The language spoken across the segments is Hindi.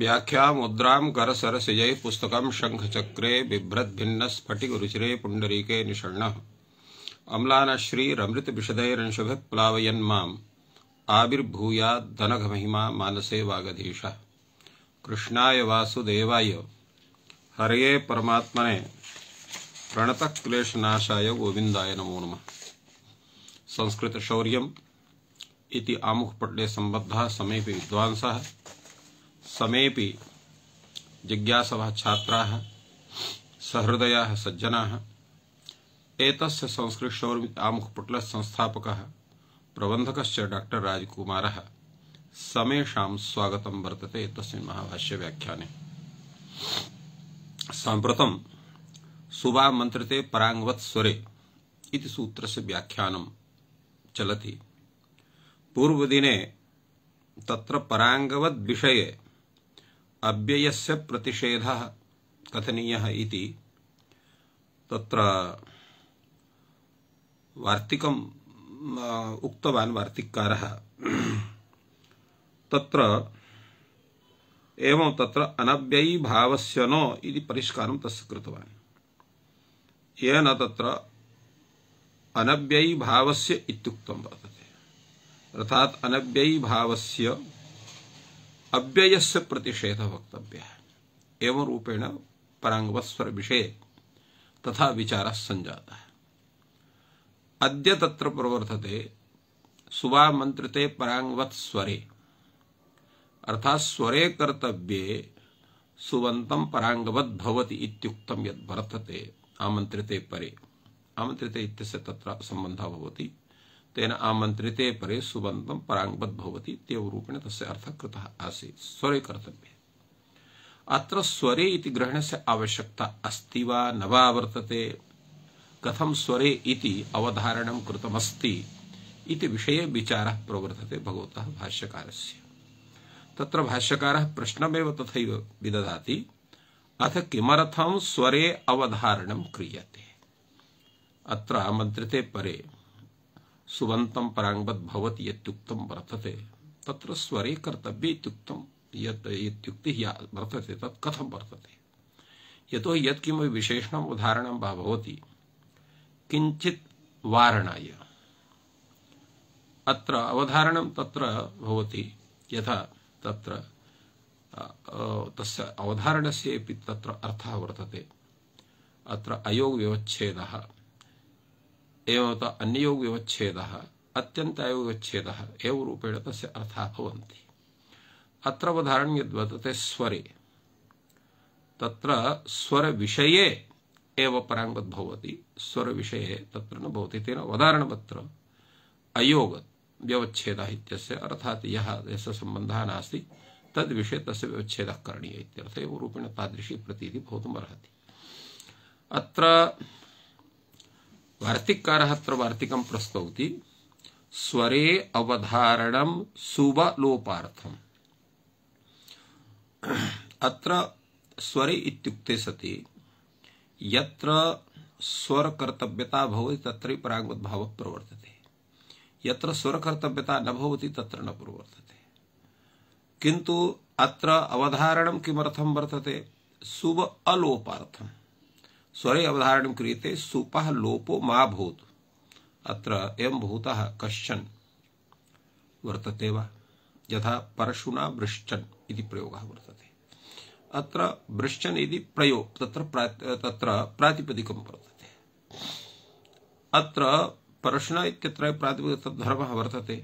व्याख्या मुद्रां करसरसिजै पुस्तकं शङ्खचक्रे बिभ्रद्भिन्नस्फटिकरुचिरे पुण्डरीके निषण्णः आविर्भूया प्लावयन्माम् महिमा मानसे वागधीश कृष्णाय वासुदेवाय हरये परमात्मने प्रणतक्लेशनाशाय गोविन्दाय नमो संस्कृत शौर्य इति आमुखपट्टे संबद्ध समीपे विद्वांस समेपि जिज्ञासवः छात्राः सहृदयाः सज्जनाः एतस्य संस्कृतशौर्यामुखपुटलस्य संस्थापकः प्रबन्धकश्च डाक्टर् राजकुमारः समेषां स्वागतं वर्तते तस्मिन् महाभाष्यव्याख्याने साम्प्रतं सुबा मन्त्रिते पराङ्वत् स्वरे इति सूत्रस्य व्याख्यानं चलति पूर्वदिने तत्र पराङ्गवद्विषये अव्ययस्य प्रतिषेधः कथनीयः इति तत्र वार्तिकं उक्तवान् वार्तिककारः तत्र एवं तत्र अनव्ययी भावस्य न इति परिष्कारं तस्य कृतवान् येन तत्र अनव्ययी भावस्य इत्युक्तं वर्तते अर्थात् अनव्ययी भावस्य अव्यय से प्रतिषेध वक्तव्य है एवं रूपेण परांगवस्वर विषय तथा विचार संजाता है अद्य तत्र प्रवर्तते सुवा मंत्रते परांगवत स्वरे अर्थात स्वरे कर्तव्य सुवंतम परांगवत भवति इत्युक्तम यद वर्तते आमंत्रिते परे आमंत्रिते इत्यस्य तत्र संबंधः भवति तेन आमंत्रिते परे सुबंतम परांगवत भवती तेव रूपेण तस्य अर्थः कृतः आसीत् स्वरे कर्तव्य अत्र स्वरे इति से आवश्यकता अस्ति वा न वा वर्तते कथम स्वरे इति अवधारणं कृतमस्ति इति विषये विचारः प्रवर्तते भगवतः भाष्यकारस्य तत्र भाष्यकारः प्रश्नमेव तथैव विदधाति अथ किमर्थं स्वरे अवधारणं क्रियते अत्र आमंत्रिते परे सुबंतम परांगवत भवत युक्तम वर्तते तत्र स्वरे कर्तव्य युक्ति वर्तते तत् कथम वर्तते यतो यद किमपि विशेषणम् उदाहरणं वा भवति किञ्चित् वारणाय अत्र अवधारण तत्र भवति यथा तत्र तस्य अवधारणस्येपि तत्र अर्थः वर्तते अत्र अयोगव्यवच्छेदः एवं अन्ययोग विवच्छेद अत्यंत विवच्छेद रूपेण तस्य अर्था भवन्ति अत्र अवधारण यद्वर्तते स्वरे तत्र स्वर विषये एव परांगत भवति स्वर विषये तत्र न भवति तेन अवधारणपत्र अयोग व्यवच्छेद इत्यस्य अर्थात् यः यस्य सम्बन्धः नास्ति तद्विषये तस्य व्यवच्छेदः करणीयः इत्यर्थ एव रूपेण तादृशी प्रतीतिः भवितुम् अर्हति अत्र वार्तिककारः प्रस्तौति स्वरे अवधारण सुबलोपार्थम् अत्र स्वरे सति यत्र स्वरकर्तव्यता भवति तत्र प्राग्मद्भावः प्रवर्तते यत्र स्वरकर्तव्यता न भवति तत्र न प्रवर्तते किंतु अत्र अवधारणं किमर्थम वर्तते शुभ अलोपार्थम् स्वरे अवधारण क्रियते सुप लोपो मा भूत अत्र एवं भूत कशन वर्तते वा यथा परशुना वृश्चन इति प्रयोगः वर्तते अत्र वृश्चन इति प्रयोग तत्र प्रा, तत्र प्रातिपदिकं वर्तते अत्र परशुना इत्यत्र प्रातिपदिक तद्धर्मः वर्तते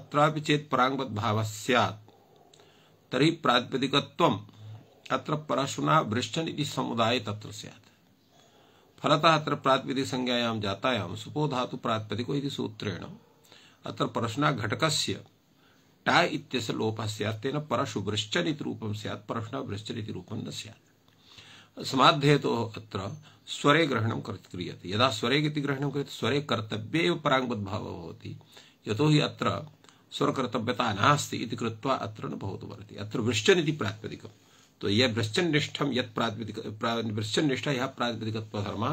अत्रापि चेत् भाव स्यात् तर्हि प्रातिपदिकत्वम् अत्र परशुना वृश्चन इति समुदाय तत्र स्यात् फलता अत्र प्रातिपदी संज्ञायां जातायां सुपो धातु प्रातिपदिको इति सूत्रेण अत्र परशुना घटकस्य टा इत्यस्य लोपः स्यात् तेन परशुभ्रश्चन इति रूपं स्यात् परश्ना भ्रश्चन रूपं न स्यात् समाद्धेतोः अत्र स्वरे ग्रहणं क्रियते यदा स्वरे इति ग्रहणं क्रियते स्वरे कर्तव्ये एव पराङ्गवद्भावः भवति यतो हि अत्र स्वर कर्तव्यता नास्ति इति कृत्वा अत्र न भवतु वर्ति अत्र वृश्चन इति प्रातिपदिकम् तो यह वृश्चनिष्ठम यद वृश्चनिष्ठ यह प्रातिपदिक धर्म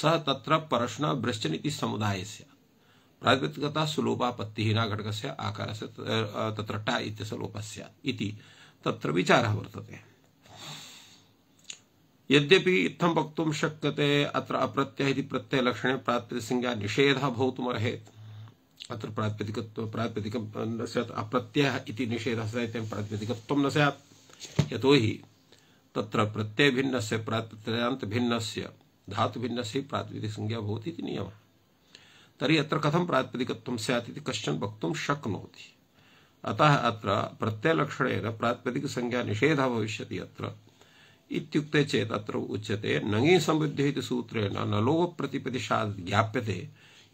स तत्र परशुना वृश्चन समुदाय से प्रातिपदिकता सुलोपापत्ति न घटक से आकार से तत्र टा इति तत्र विचार वर्तते यद्यपि इत्थं वक्तुं शक्यते अत्र अप्रत्यय इति प्रत्ययलक्षणे प्रातिपदिकसंज्ञा निषेधः भवितुमर्हेत् अत्र प्रातिपदिकत्व प्रातिपदिकं न स्यात् अप्रत्ययः इति निषेधः स्यात् न सैत यतो हि तत्र प्रत्यय भिन्न से प्रत्ययांत भिन्न से धातु भिन्न से प्रातिपदिक संज्ञा भवती इति नियम तरी अत्र कथम प्रातिपदिकत्वं स्यात् इति कश्चन वक्तुं शक्नोति अतः अत्र प्रातिपदिक संज्ञा निषेधः भविष्यति अत्र इत्युक्ते चेत् अत्र उच्यते नङि समृद्ध्य इति सूत्रेण न लोभप्रतिपदिशात् ज्ञाप्यते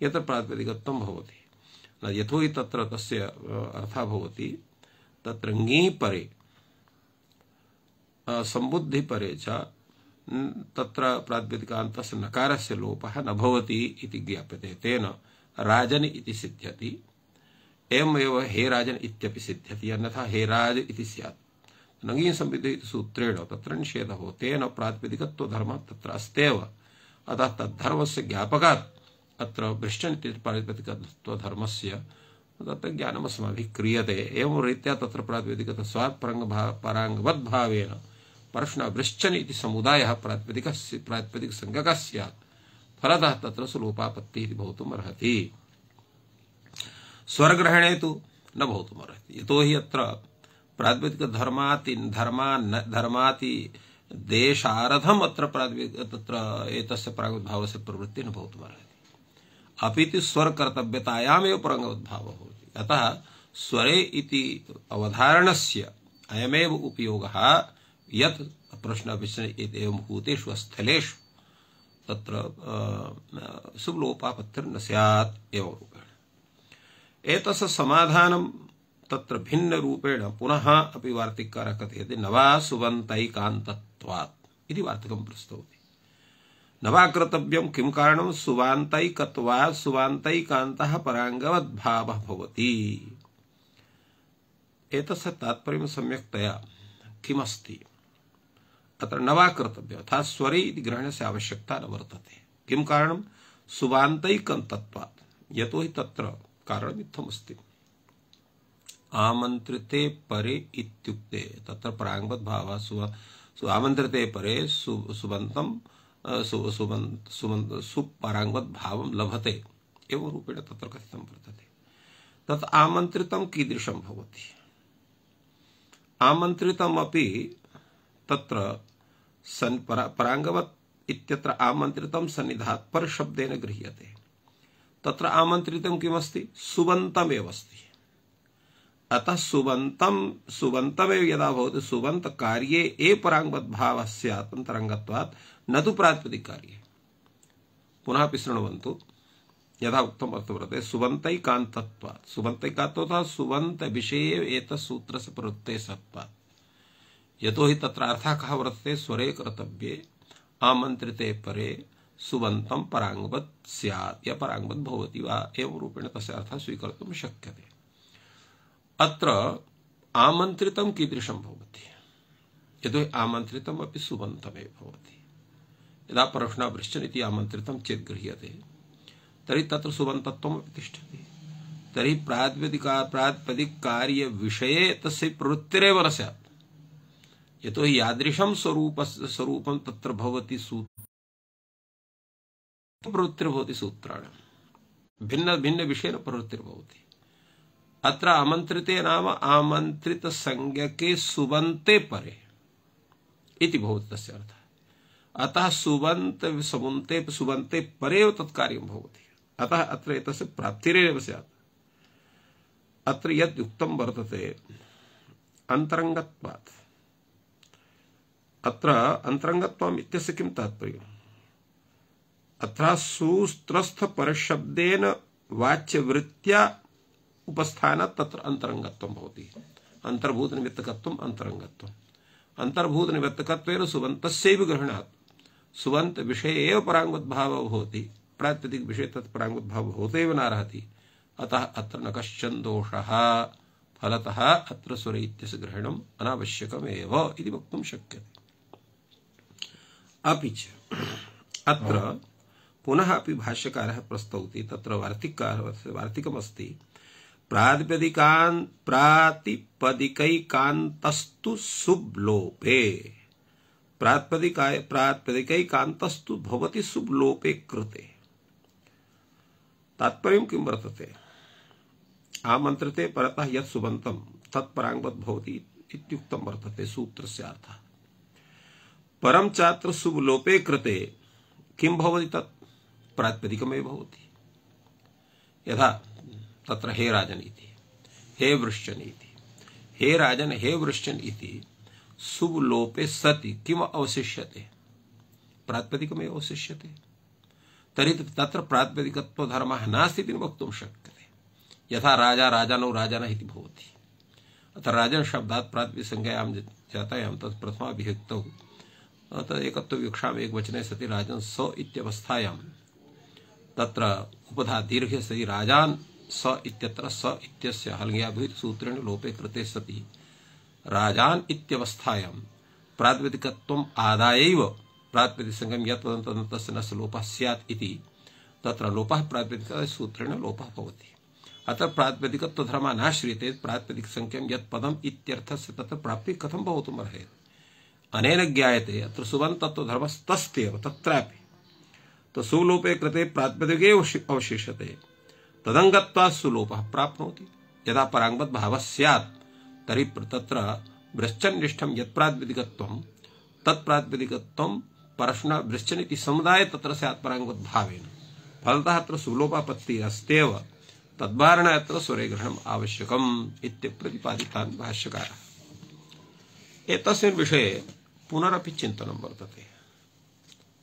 यत्र प्रातिपदिकत्वं भवति न यथो हि तत्र तस्य अर्थः भवति तत्र ङि परे संबुद्धि परेच तत्र प्राद्वेदिकान्तस्य नकारस्य लोपः न भवति इति ज्ञाप्यते तेन राजन इति सिद्ध्यति एवमेव हे राजन इत्यपि सिद्ध्यति अन्यथा हे राज इति स्यात् नगीन संविधि सूत्रेण तत्र निषेधः हो तेन प्रातिपदिकत्वधर्मः तत्र अस्त्येव अतः तद्धर्मस्य ज्ञापकात् अत्र भ्रष्टन् इति प्रातिपदिकत्वधर्मस्य तत्र ज्ञानमस्माभिः क्रियते एवं रीत्या तत्र प्रातिपदिकत्वात् परङ्गभा पराङ्गवद्भावेन प्रश्न इति समुदाय प्रातिपदिकस्य प्रातिपदिकसङ्गकः स्यात् फलतः तत्र सुलोपापत्तिः इति भवितुमर्हति स्वर्ग्रहणे न भवितुमर्हति यतोहि धर्माति प्रवृत्ति न भवितुमर्हति अभी तु स्वरकर्तव्यतायामेव प्रागुद्भावः अतः स्वरे से अयमे उपयोग है यत प्रश्न विश्न भूतेषु स्थलेषु तत्र सुलोपापत्तिर्न स्यात् एवं रूपेण एतस्य समाधानं तत्र पुनः अपि वार्तिककारः कथयति नवा सुवन्तैकान्तत्वात् इति वार्तिकं प्रस्तौति नवा कर्तव्यं किं कारणं सुवान्तैकत्वात् सुवान्तैकान्तः पराङ्गवद्भावः भवति एतस्य तात्पर्यं सम्यक्तया किमस्ति अत्र नवा कर्तव्य अर्थात स्वरे ग्रहण से आवश्यकता न वर्तते किम कारण सुबान्तकं तत्वात् यतो हि तत्र कारणमित्थमस्ति आमन्त्रिते परे इत्युक्ते तत्र प्राङ्गवत् भावः सु आमन्त्रिते परे सु सुबन्तं सुपराङ्गवत् लभते एवं रूपेण तत्र कथितं वर्तते तत् आमन्त्रितं कीदृशं भवति आमन्त्रितमपि तत्र सन परा, परांगवत इत्यत्र आमंत्रितम सन्निधात पर शब्देन गृह्यते तत्र आमंत्रितम किमस्ति सुबंतमेव अस्ति अतः सुबंतम सुबंतमेव यदा भवति सुबंत कार्ये ए परांगवत भाव स्यात् अंतरंगत्वात् न तु प्रातिपदिक कार्ये पुनः पिसृण्वन्तु यदा उक्तम अर्थवर्तते सुबंतैकान्तत्वात् सुबंतैकात्वतः सुबंत विषये सूत्र से प्रवृत्ते सत्त्वात् यतो हि तत्रार्थाः वृत्ते स्वरे कर्तव्ये आमन्त्रिते परे सुबन्तं परांगवत स्यात् या परांगवत भवती वा एवं रूपेण तस्य अर्थः स्वीकर्तुं शक्यते अत्र आमन्त्रितं कीदृशं भवति यतो हि आमन्त्रितम् अपि सुबन्तमेव भवति यदा परशुणावृश्चन इति आमन्त्रितं चेत् गृह्यते तरी तत्र सुबन्तत्वमपि तिष्ठति तर्हि प्रातिपदिका प्रातिपदिककार्यविषये तस्य प्रवृत्तिरेव न स्यात् यतो हि यादृशं स्वरूप स्वरूपं तत्र भवति सूत्र प्रवृत्तिर्भवति सूत्राण भिन्न भिन्न विषय प्रवृत्तिर्भवति अत्र आमंत्रिते नाम आमंत्रित के सुबंते परे इति भवति तस्य अर्थः अतः सुबंत सुबन्ते सुबंते परे तत्कार्यं भवति अतः अत्र एतस्य प्राप्तिरेव स्यात् अत्र यद्युक्तं वर्तते अन्तरङ्गत्वात् अत्र अंतरंगत्वम इत्यस्य किं तात्पर्यम् अत्र सुस्त्रस्थ परशब्देन वाच्य वृत्त्या तत्र अंतरंगत्वम भवति है अंतर्भूत निमित्तकत्वम अंतरंगत्वम अंतर्भूत निमित्तकत्वेन सुबंतस्य ग्रहणात् सुबंत विषय एव परांगोद्भावो भवति प्रात्यधिक विषय तत् परांगोद्भाव होते एव न अतः अत्र न कश्चन दोषः फलतः अत्र सुर इत्यस्य ग्रहणम् अनावश्यकमेव इति वक्तुं शक्यते अपि अत्र पुनः अभी भाष्यकार प्रस्तौति तत्र वार्तिककारः वार्तिकमस्ति प्रातिपदिकान् प्रातिपदिकैकान्तस्तु सुब्लोपे प्रातिपदिकाय प्रातिपदिकैकान्तस्तु भवति सुब्लोपे कृते तात्पर्यं किं वर्तते आमन्त्रते परतः यत् सुबन्तं तत्पराङ्गवत् भवति इत्युक्तं वर्तते परम चात्र शुभ लोपे कृते किम भवति तत् प्रातिपदिकमेव भवति यथा तत्र हे राजन इति हे वृश्चन इति हे राजन हे वृश्चन इति शुभ लोपे सति किम अवशिष्यते प्रातिपदिकमेव अवशिष्यते तरी तत्र प्रातिपदिकत्व धर्म नास्ति इति वक्तुं शक्यते यथा राजा राजानो राजानः इति भवति अतः राजन शब्दात् प्रातिपदिक प्रातिपदिकसंज्ञायां जातायां तत् प्रथमा विभक्तौ अतः एकत्व विक्षा में एक वचने सती राजन स इत्यवस्थायाम तत्र उपधा दीर्घे सति राजान स इत्यत्र स इत्यस्य भूत सूत्रेण लोपे कृते सति राजान इत्यवस्थायाम प्रातिपदिकत्वम आदायैव प्रातिपदिक संगम तस्य न लोपः स्यात् इति तत्र लोपः प्रातिपदिक सूत्रेण लोपः भवति अतः प्रातिपदिकत्वधर्मा न श्रियते प्रातिपदिक संख्यम यत् पदम इत्यर्थस्य तत्र प्राप्ति कथम भवितुमर्हेत् अनेन ज्ञाते अत्र सुबन तत्व धर्मस्तस्त्येव तत्रापि तो सुलोपे कृते प्रातिपदिक अवशिष्य तदंगत्वा सुलोप प्राप्त यदा परांगत भाव सैत् तरी तत्र वृश्चनिष्ठ यदिक तत्प्रातिपदिकत्वम परशुना वृश्चन समुदाय तत्र स्यात् परांगत भावेन फलतः अत्र सुलोपापत्ति अस्त्येव तद्वारण अत्र स्वरे ग्रहणम आवश्यकम इत्य प्रतिपादितान् भाष्यकारः एतस्मिन् विषये पुनरपि चिंतन वर्तते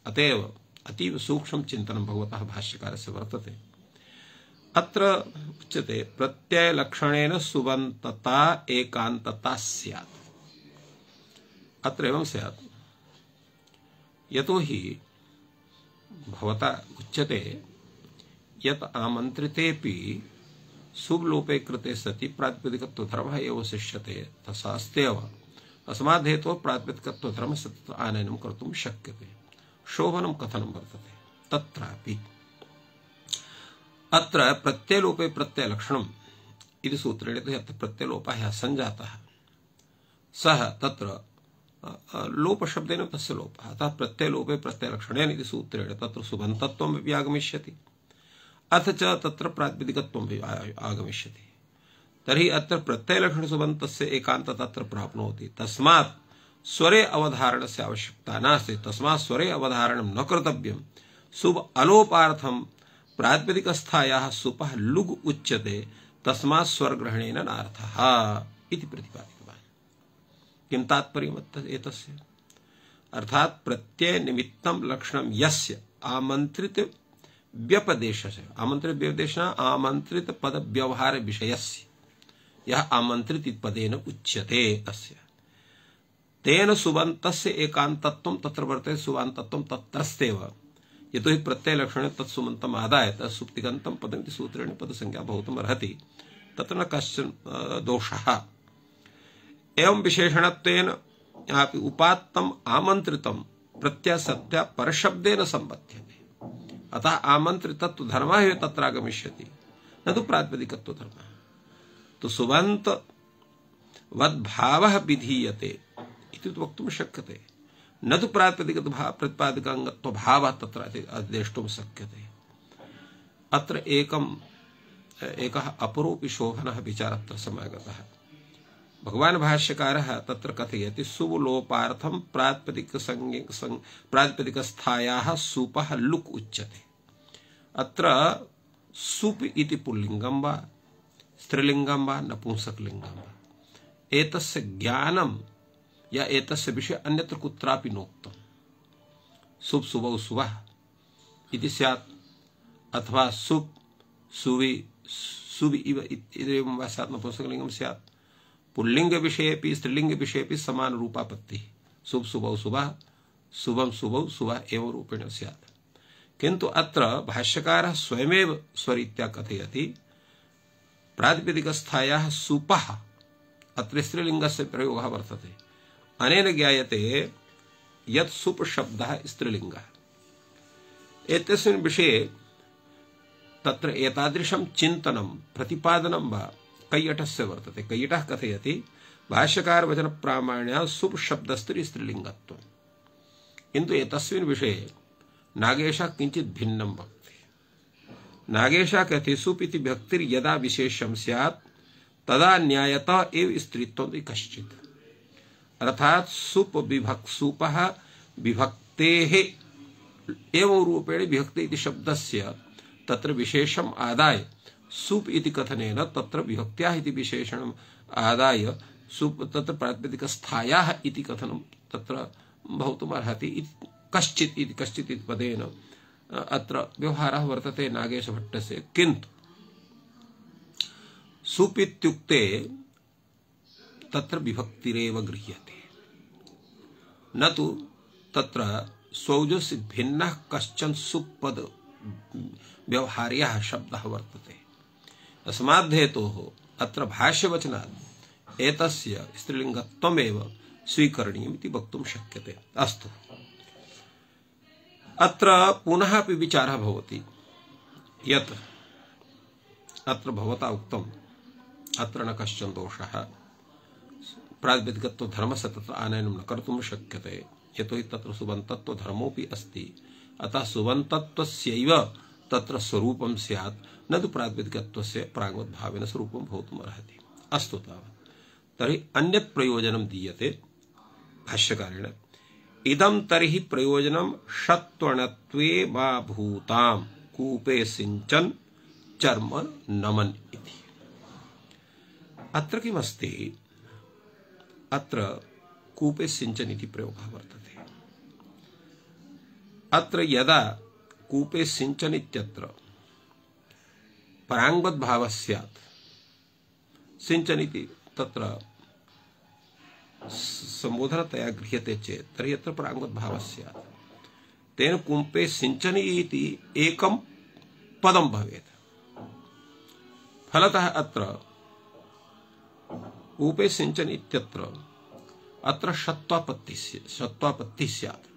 अतएव अतीव सूक्ष्म चिंतन चिन्तनं भगवतः भाष्यकारस्य वर्तते अत्र उच्यते लक्षण सुबंतता एकांतता सैत अत्र एवं सैत यतो हि भवता उच्यते यत् आमन्त्रितेऽपि सुब्लोपे कृते सति प्रातिपदिकत्वधर्मः एव शिष्यते तथास्त्येव अस्माद् हेतोः प्रातिपदिकत्वधर्म सतत कर्म शक्य शक्यते शोभनं कथनं वर्तते तत्रापि अत्र प्रत्ययोपे प्रत्ययलक्षणम् इति सूत्रेण तो अत्र प्रत्ययलोपः सह त्र तत्र लोपशब्देन तस्य लोपः अतः प्रत्ययोपे प्रत्ययलक्षणेन इति सूत्रेण त्र सुबन्तत्वमपि आगमिष्य अथ च आगमिष्यति तरी अत्र प्रत्ययलक्षण सुबंत से एकांत तत्र प्राप्त होती तस्मात् स्वरे अवधारण से आवश्यकता नास्ते तस्मात् स्वरे अवधारण न कर्तव्यम शुभ अलोपार्थम प्रातिपदिक स्थाया सुप लुग उच्चते उच्यते तस्मात् स्वरग्रहणेन नार्थः इति प्रतिपादितवान् किं तात्पर्यम् एतस्य अर्थात् प्रत्यय निमित्तम लक्षणम यस्य आमंत्रित व्यपदेश आमंत्रित व्यपदेश आमंत्रित पद व्यवहार विषयस्य यह आमंत्रित पदेन उच्यते अस्य तेन सुबंत एकांतत्वम तत्र वर्तते सुबांतत्वम तत्रस्तेव ये तो ही प्रत्यय लक्षण तत्सुमंतम आदाय तत्सुप्तिगंतम पदं सूत्रेण पद संज्ञा बहुतम अर्हति तत्र न कश्चन दोषः एवं विशेषणत्वेन यहाँ पे उपात्तम आमंत्रितम प्रत्यासत्या परशब्देन संबध्यते अतः आमंत्रित धर्म तत्र आगमिष्यति न तो प्रातिपदिकत्व धर्म तो सुबंत वद्भाव विधीयते इति तो वक्तुम शक्यते न तो प्रातिपदिक भाव भाव तत्र शक्य शक्यते अत्र एकम एकः अपरोपि शोभनः विचारत्र समागतः भगवान् भाष्यकारः तत्र कथयति सुवलोपार्थं प्रातिपदिकसंज्ञ सं प्रातिपदिकस्थायाः सुपः लुक् उच्य अत्र सुप इति पुलिंगम वा स्त्रीलिंगम व नपुंसक नपुंसकलिंगम एतस्य ज्ञानम या एतस्य विषय अन्यत्र कुत्रापि नोक्तम शुभ सुबह सुबह इति स्यात् अथवा शुभ सुवि सुवि इव इतम व स्यात् नपुंसकलिंगम स्यात् पुल्लिंग विषय भी स्त्रीलिंग विषय भी समान रूपापत्ति शुभ सुबह सुबह शुभम शुभौ सुबह एवं रूपेण स्यात् किंतु अत्र भाष्यकार स्वयमेव स्वरीत्या कथयति प्रातिपदिकस्थायाः सुपः अत्र स्त्रीलिङ्गस्य प्रयोगः वर्तते अनेन ज्ञायते यत् सुप् शब्दः स्त्रीलिङ्गः एतस्मिन् विषये तत्र एतादृशं चिन्तनं प्रतिपादनं वा कैयटस्य वर्तते कैयटः कथयति भाष्यकारवचनप्रामाण्यः सुप् शब्दस्त्री स्त्रीलिङ्गत्वं किन्तु एतस्मिन् विषये नागेशः किञ्चित् भिन्नं वक्ति नागेशा कहते सुपिति व्यक्ति यदा विशेषम स्यात् तदा न्यायतः एव स्त्रीत्व कश्चित अर्थात सुप विभक सुप विभक्ते एवं रूपेण विभक्ति इति से तत्र विशेषम आदाय सुप इति कथनेन तत्र विभक्त्या इति विशेषण आदाय सुप तत्र प्रातिपदिक स्थाया इति कथनम तत्र भवितुम् अर्हति कश्चित इति कश्चित इति पदेन अत्र व्यवहारः वर्तते नागेशभट्टस्य किन्तु सुप् इत्युक्ते तत्र विभक्तिरेव गृह्यते न तु तत्र सौजस् भिन्नः कश्चन सुपद व्यवहार्यः शब्दः वर्तते अस्माद्धेतोः अत्र भाष्यवचना एतस्य स्त्रीलिङ्गत्वमेव स्वीकरणीयमिति वक्तुं शक्यते अस्तु अत्र पुनः विचार विचारः भवति यत् अत्र भवता अत्र न कश्चन दोषः प्रातिपदिकत्व धर्मस्य तत्र आनयनं न कर्तुं शक्यते यतोहि तत्र सुबन्तत्व अस्ति अतः सुबन्तत्वस्यैव तत्र स्वरूपं स्यात् न तु प्रातिपदिकत्वस्य प्रागवद्भावेन स्वरूपं भवितुमर्हति अस्तु तावत् तर्हि अन्यत् प्रयोजनं दीयते भाष्यकारेण इदम तरहि प्रयोजनम षत्वणत्वे वा भूताम कूपे सिंचन चर्म नमन इति अत्र किमस्ति अत्र कूपे सिंचन इति प्रयोगः वर्तते अत्र यदा कूपे सिंचन इत्यत्र भाव स्यात् सिंचन इति तत्र संबोधनतया गृह्यते चेत् तर्हि अत्र प्राङ्वद्भावः स्यात् तेन कुम्पे सिञ्चनी इति एकं पदं फलतः अत्र कूपे सिञ्चन इत्यत्र अत्र षत्वापत्ति षत्वापत्ति स्यात्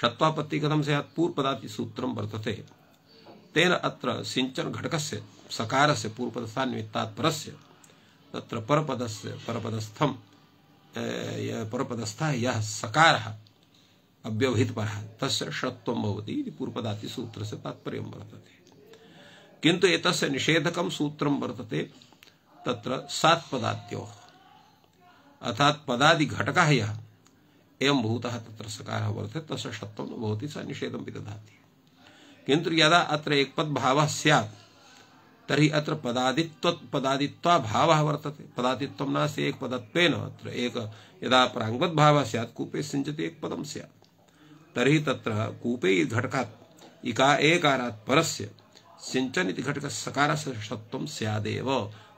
षत्वापत्ति कथं स्यात् पूर्वपदाति सूत्रं वर्तते तेन अत्र सिञ्चन घटकस्य सकारस्य पूर्वपदस्थानिमित्तात् परस्य तत्र परपदस्य परपदस्थं परपदस्थ यह सकार अव्यवहित पर तस्य षत्वम भवति पूर्वपदाति सूत्र से तात्पर्य वर्तते किंतु एतस्य निषेधकम सूत्रम वर्तते तत्र सात पदात्यो अर्थात पदादि घटक यह एवं भूत तत्र सकार वर्त तस्य षत्वम न भवति स निषेधम विदधाति किंतु यदा अत्र एक पद भाव स्यात् तरी अत्र पदादित्व पदादित्व भाव वर्त वर्तते पदादित्व न से एक पदत्व अत्र एक यदा प्रांगवत भाव स्यात् कूपे सिंचित एक पदम स्यात् तरी तत्र कूपे घटका इका एकारात् परस्य सिंचन घटक सकार षत्वम स्यादेव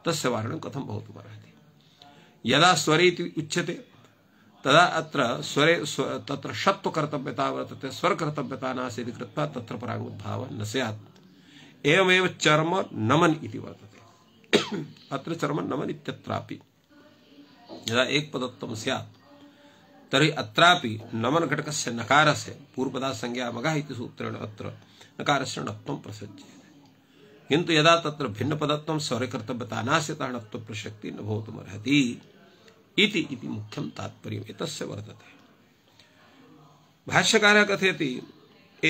तस्य कथम बहुत भवितुमर्हति यदा स्वरे उच्यते तदा अत्र स्वरे स्व तत्र कर्तव्यता वर्त स्वर कर्तव्यता नासी कृत्वा तत्र भाव न स्यात् एवमेव चर्म नमन इति वर्तते अत्र चर्म नमन इत्यत्रापि यदा एक पदत्वम स्यात् तर्हि अत्रापि नमन घटकस्य नकारस्य पूर्वपदात् संज्ञा मगः इति सूत्रेण अत्र नकारस्य णत्वं प्रसज्यते किन्तु यदा तत्र भिन्नपदत्वं स्वरे कर्तव्यता नास्य तः णत्व न भवितुमर्हति इति इति मुख्यं तात्पर्यम् एतस्य वर्तते भाष्यकारः कथयति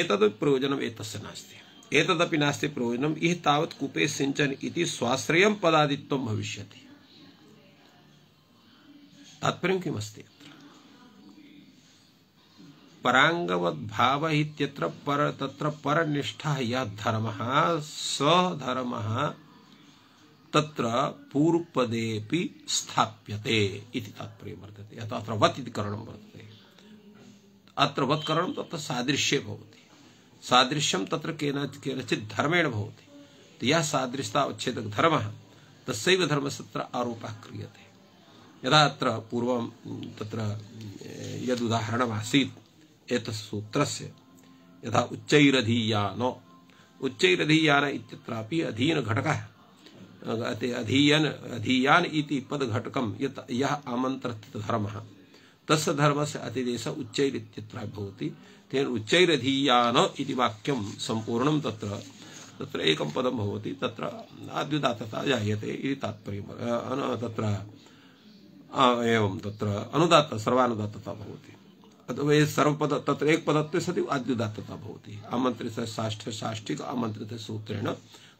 एतद् प्रयोजनम् एतस्य नास्ति एतदपि नास्ति प्रयोजनम् इह तावत् कूपे सिंचन इति स्वाश्रयम् पदादित्वम् भविष्यति तात्पर्यं किमस्ति अत्र भाव इत्यत्र पर तत्र परनिष्ठः यः धर्मः स धर्मः तत्र पूर्वपदेपि स्थाप्यते इति तात्पर्यं वर्तते अतः अत्र वत् इति करणं वर्तते अत्र वत्करणं तत्र सादृश्ये भवति सादृश्यम तत्र केनचित धर्मेण भवति तो यह सादृश्यता उच्छेद धर्म तस्व धर्म से आरोप क्रिय थे यदा अत्र पूर्वं तत्र एक सूत्र से यथा उच्चरधीयान उच्चरधीयान अधीन घटक अधीयन अधीयान इति पदघटकं यत् यः आमन्त्रितधर्मः तस्य धर्मस्य अतिदेश उच्चैरित्यत्र भवति तेन उच्चैरधीयान इति वाक्यं सम्पूर्णं तत्र तत्र एकं पदं भवति तत्र आद्युदात्तता जायते इति तत्र एवं तत्र अनुदात्त सर्वानुदात्तता भवति अथवा सर्वपद तत्र एक पद सति आद्युदात्तता भवति आमन्त्रित साष्ठ साष्टिक आमन्त्रित सूत्रेण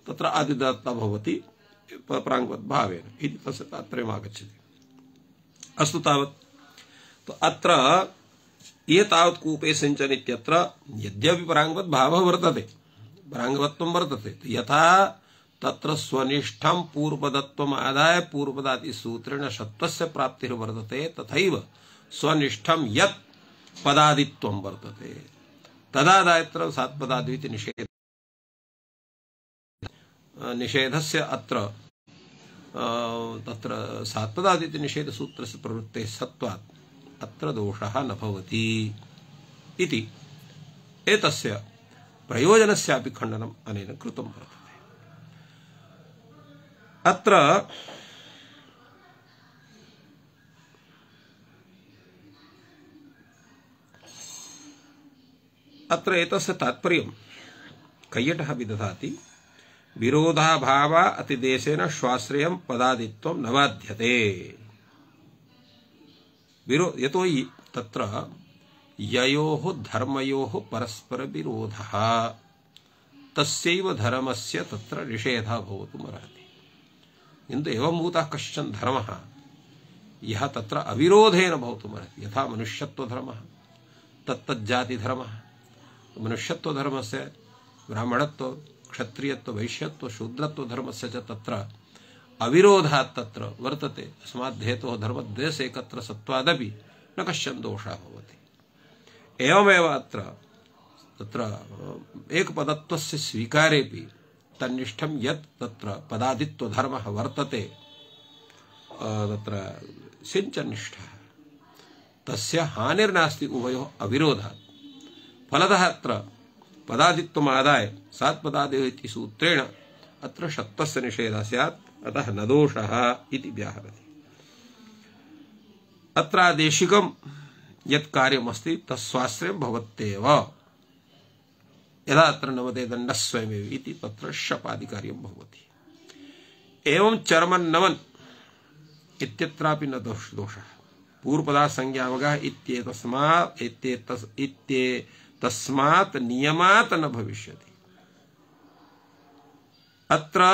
तत्र आद्युदात्ता भवति प्राङ्वत् भावेन तस्य तात्पर्यम् आगच्छति अस्तु तावत् तो अत्र ये तावत कूपे सिंचन इत्यत्र यद्यपि परांगवत भाव वर्तते परांगवत्व वर्तते तो यथा तत्र स्वनिष्ठम पूर्वदत्व आदाय पूर्वपदादि सूत्रेण से प्राप्ति वर्तते तथा स्वनिष्ठम यत् पदादित्वं वर्तते तदादायत्र सात्पदाद्विति निषेध निषेधस्य अत्र तत्र सात्पदादिति निषेध सूत्र से प्रवृत्ते सत्वात् अत्र दोषः न भवति इति एतस्य प्रयोजनस्यापि खण्डनम् अनेन कृतं वर्तते अत्र अत्र एतस्य तात्पर्यं कैयटः विदधाति विरोधाभावा अतिदेशेन श्वाश्रयं पदादित्वं न बाध्यते विरो यतो हि तत्र ययोः धर्म परस्परविरोधः तस्यैव धर्मस्य तत्र निषेधः भवितुमर्हति किन्तु एवं भूतः कश्चन धर्मः यः तत्र अविरोधेन भवितुमर्हति यथा मनुष्यत्वधर्मः तत्तज्जातिधर्मः ब्राह्मणत्व क्षत्रियत्व वैश्यत्व शूद्रत्व धर्मस्य अविरोधा तत्र वर्तते अस्माद्धेतो धर्मद्वेषेकत्र सत्वादी न कशन दोषा होती एवमेव अत्र तत्र एकपदत्वस्य स्वीकारेऽपि तन्निष्ठं यत् तत्र पदादित्वधर्मः वर्तते तत्र सिञ्चनिष्ठः तस्य हानिर्नास्ति उभयो अविरोधात् फलतः अत्र पदादित्वमादाय सात्पदादेव इति सूत्रेण अत्र शब्दस्य निषेधः स्यात् अतः न दोष इति व्याहरति यदा अत्र नमते दंड स्वयं इति तत्र भवति एवं चर्मन्नमन् इत्यत्रापि न दोष पूर्वपदा पूर्वपदासंज्ञावगः इत्येतस्मात् नियमात् न भविष्यति अत्र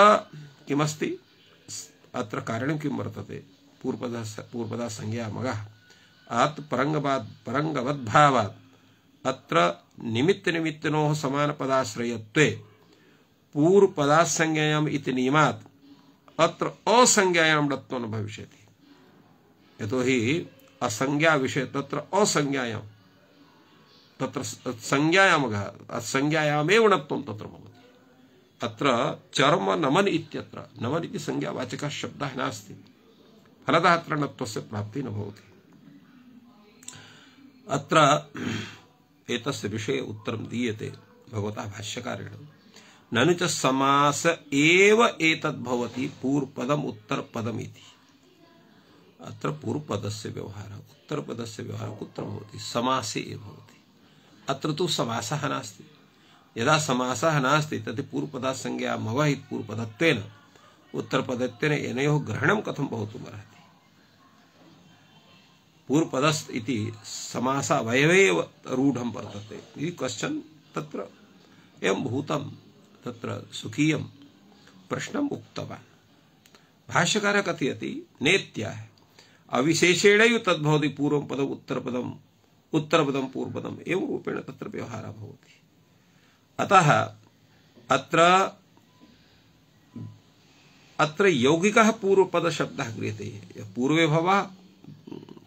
किमस्ति अत्र कारणं किं वर्तते पूर्वपदः पूर्वदा संज्ञा मगः आत् परङ्गवाद् परङ्गवद्भावात् अत्र निमित्त निमित्तनिमित्तनोः समानपदाश्रयत्वे पूर्वपदासंज्ञायाम् इति नियमात् अत्र असंज्ञायां लत्व न भविष्यति यतोहि असंज्ञा विषय तत्र असंज्ञायां तत्र संज्ञायामगः असंज्ञायामेव णत्वं तत्र भवति अत्र चरम नमन इत्यत्र नमन इति संज्ञावाचकः शब्दः नास्ति फलतः अत्र णत्वस्य प्राप्तिः न भवति अत्र एतस्य विषये उत्तरं दीयते भगवता भाष्यकारेण ननु च समास एव एतद्भवति पूर्वपदम् उत्तरपदम् इति अत्र पूर्वपदस्य व्यवहारः उत्तरपदस्य व्यवहारः कुत्र भवति समासे एव भवति अत्र तु समासः नास्ति यदा समासः नास्ति तत् संज्ञा मवहित पूर्वपदत्वेन उत्तरपदत्वेन एनयोः ग्रहणं कथं भवितुमर्हति पूर्वपदस् इति समासावयवे एव रूढं वर्तते इति कश्चन तत्र एवं भूतं तत्र सुखीयं प्रश्नम् उक्तवान् भाष्यकार कथयति नेत्याः अविशेषेणैव तद्भवति पूर्वं पदम् उत्तरपदम् उत्तरपदं पूर्वपदम् एवं रूपेण तत्र व्यवहारः भवति अतः अत्र अत्र यौगिक पूर्वपद शब्द गृह्यते पूर्वे भव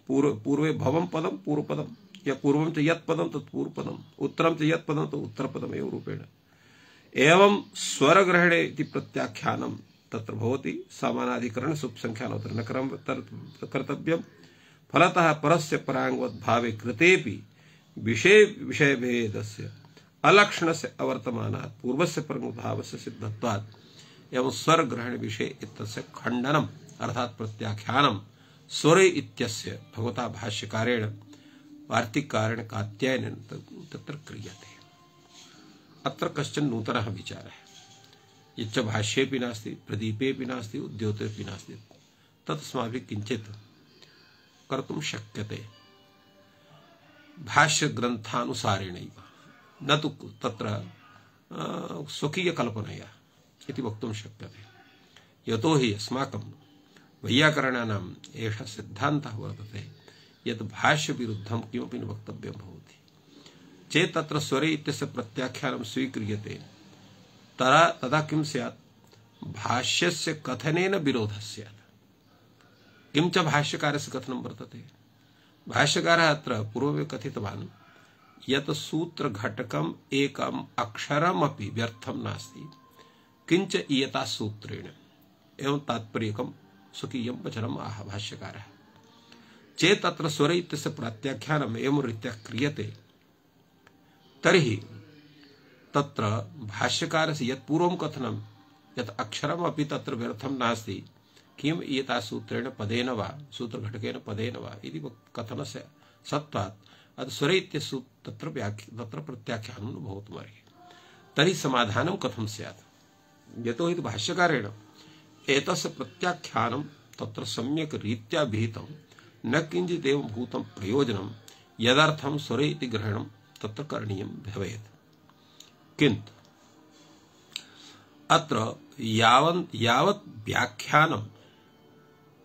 पूर्व पूर्वे भव पदम पूर्वपदं या पूर्वं च यत्पदं तत् पूर्वपदम् उत्तरं च यत्पदं तत् उत्तरपदमेव रूपेण एवं स्वरग्रहणे इति प्रत्याख्यानं तत्र भवति सामनाधिकरण सुप संख्या कर्तव्य फलतः परस्य परांगवत भावे पराङ्गवद्भावे कृतेऽपि विषये विषयभेदस्य अलक्षण से अवर्तमान पूर्व से प्रमुभाव से सिद्धत्वाद एवं स्वर ग्रहण विषय इतस्य खंडनम अर्थात प्रत्याख्यानम स्वर इत्यस्य भगवता भाष्यकारेण वार्तिकारेण कात्यायन तत्र क्रियते अत्र कश्चन नूतन विचार है नूतनः विचारः यच्च भाष्येऽपि नास्ति प्रदीपेऽपि नास्ति भी नास्ति तत्स्माभिः किञ्चित् कर्तुं शक्यते भाष्यग्रन्थानुसारेणैव न तो तत्र स्वकीय स्वकीयकल्पनया इति वक्तुं शक्यते यतो हि अस्माकं वैयाकरणानां एषः सिद्धान्तः वर्तते यत् भाष्य विरुद्धं किमपि न वक्तव्यं भवति चेत् तत्र स्वरे इत्यस्य प्रत्याख्यानं स्वीक्रियते तदा तदा किं स्यात् भाष्यस्य कथनेन विरोधः स्यात् किं च भाष्यकारस्य कथनं वर्तते भाष्यकारः अत्र पूर्वमेव कथितवान् यत सूत्र घटकम एकम अक्षरम अपनी व्यर्थम नास्ती किंच इता सूत्रेण एवं तात्पर्यकम स्वकीय वचनम आह भाष्यकार चेत अत्र स्वर इत्यस्य प्रत्याख्यान एवं रीत्या क्रिय तरी तत्र से यद पूर्व कथनं यद अक्षरम् अपि तत्र व्यर्थं नास्ति किम् इयता सूत्रेण पदेन वा सूत्रघटकेन पदेन वा इति से सत्त्वात् अत स्वर इत्यसु तत्र तत्र प्रत्याख्यानं भवतुमर्हि तर्हि समाधानं कथं स्यात् यतो हि भाष्यकारेण एतस्य प्रत्याख्यानं तत्र सम्यक् रीत्या विहितं न किञ्चिदेव भूतं प्रयोजनं यदर्थं स्वरे इति ग्रहणं तत्र करणीयं भवेत् किन्तु अत्र यावन् यावत् व्याख्यानं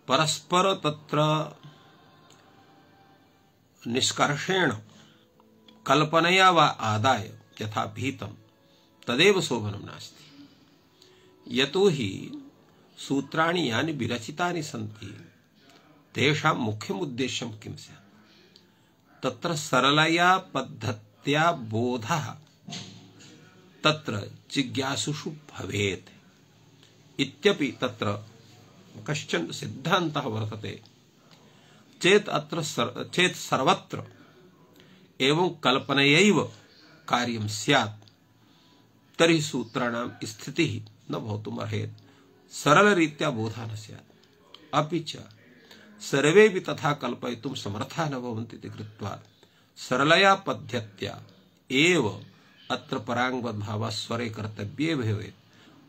परस्पर तत्र निष्कर्षेण कल्पनया व आदाय यथा भीतम तदेव शोभनम नास्ति यतो ही सूत्राणी यानी विरचिता सन्ति तेषा मुख्य उद्देश्य किम से तत्र सरलया पद्धत्या बोधः तत्र जिज्ञासुषु भवेत् इत्यपि तत्र कश्चन सिद्धांत वर्तते चेत अत्र सर, चेत सर्वत्र एवं कल्पन कार्य स्यात् तरी सूत्राण स्थिति न बहुत अर्हेत सरल रीत्या बोधा न स्यात् अभी चर्वे भी तथा कल्पय समर्थाः न भवन्ति इति कृत्वा सरलया पद्धत्या एव अत्र स्वरे कर्तव्य भवे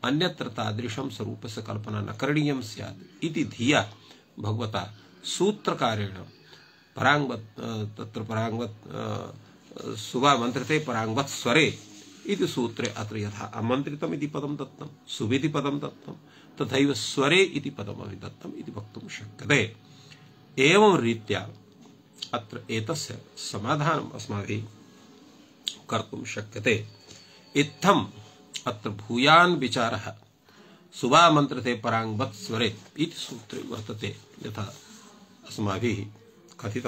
अन्यत्र तादृशं स्वरूपस्य कल्पना न करणीयं स्यात् धिया भगवता सूत्रकारेण परांगवत तत्र परांगवत सुभा मंत्रते परांगवत स्वरे इति सूत्रे अत्र यथा अमंत्रितम इति पदं दत्तं सुविति पदं दत्तं तथैव स्वरे इति पदम दत्तम् इति वक्तुं शक्यते एवं रीत्या अत्र एतस्य समाधानम् अस्माभिः कर्तुं शक्यते इत्थम् अत्र भूयान् विचारः सुभा सुभामन्त्रते परांगवत स्वरे इति सूत्रे वर्तते यथा अस्माभिः कथित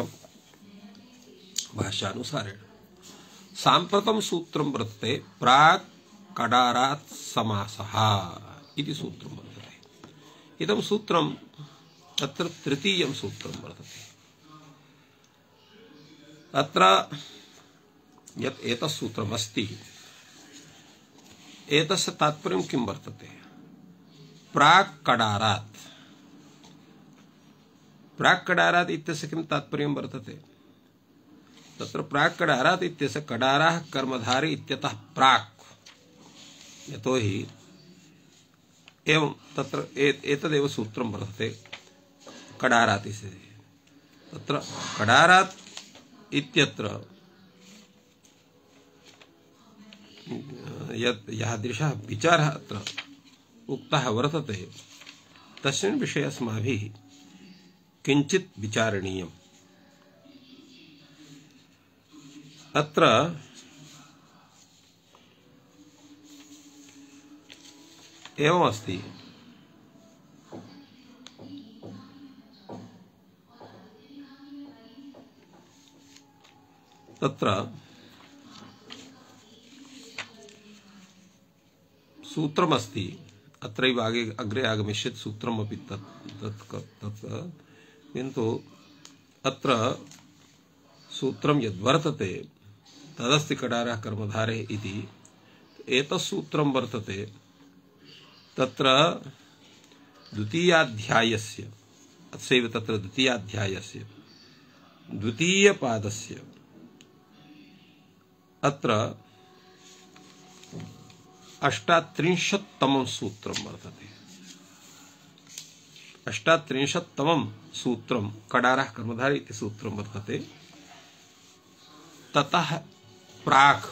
भाष्यानुसारेण साम्प्रतं सूत्र वर्तते प्राक् कडारात् समासः इति सूत्रं वर्तते इदं सूत्रं तत्र तृतीयं सूत्रं वर्तते अत्र यत् एतत् सूत्रमस्ति एतस्य तात्पर्यं किं वर्तते प्राक् कडारात् प्राक्कडारात इत्यस्य किं तात्पर्यं वर्तते तत्र प्राक्कडारात् इत्यस्य कडाराः कर्मधारे इत्यतः प्राक् यतोहि एवं तत्र एतदेव सूत्रं वर्तते कडारात् इति तत्र कडारात् इत्यत्र यत् यः दृशः विचारः अत्र उक्तः वर्तते तस्मिन् विषये अस्माभिः किंचित विचारणीय अत्र एवमस्ति तत्र सूत्रमस्ति अत्रैव आगे अग्रे आगमिष्यति सूत्रमपि तत् तत् तत् किन्तु अत्र सूत्रं यद्वर्तते तदस्ति कडारः कर्मधारे इति एतत्सूत्रं वर्तते तत्र द्वितीयाध्यायस्य तस्यैव तत्र द्वितीयाध्यायस्य द्वितीयपादस्य अत्र अष्टात्रिंशत्तमं सूत्रं वर्तते अष्टात्रिंशत्तमं सूत्रं कडारः कर्मधारी इति सूत्रं वर्तते ततः प्राक्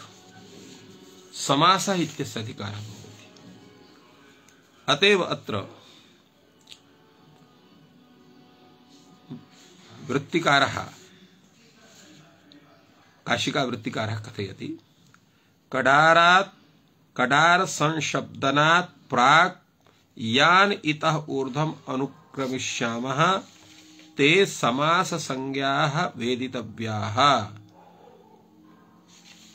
समासः इत्यस्य अधिकारः भवति अतएव अत्र वृत्तिकारः काशिकावृत्तिकारः कथयति कडारात् संशब्दनात् प्राक् यान इतः ऊर्ध्वम् अनु क्रमिष्यामः ते समाससंज्ञाः वेदितव्याः